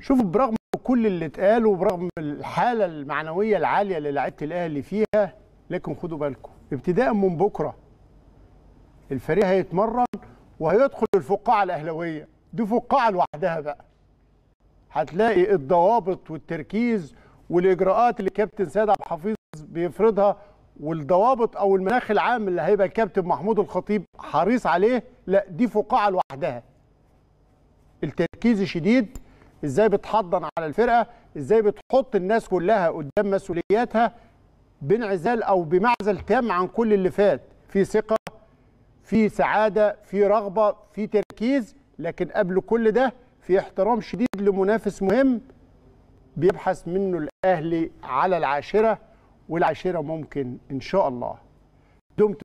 شوف برغم كل اللي اتقال وبرغم الحاله المعنويه العاليه اللي لعيبه الاهلي فيها لكن خدوا بالكم ابتداء من بكره الفريق هيتمرن وهيدخل الفقاعه الاهلاويه دي فقاعه لوحدها بقى هتلاقي الضوابط والتركيز والاجراءات اللي كابتن سيد عبد الحفيظ بيفرضها والضوابط او المناخ العام اللي هيبقى الكابتن محمود الخطيب حريص عليه لا دي فقاعه لوحدها التركيز شديد ازاي بتحضن على الفرقه ازاي بتحط الناس كلها قدام مسؤولياتها بانعزال او بمعزل تام عن كل اللي فات في ثقه في سعاده في رغبه في تركيز لكن قبل كل ده في احترام شديد لمنافس مهم بيبحث منه الاهلي على العاشره والعاشره ممكن ان شاء الله دمت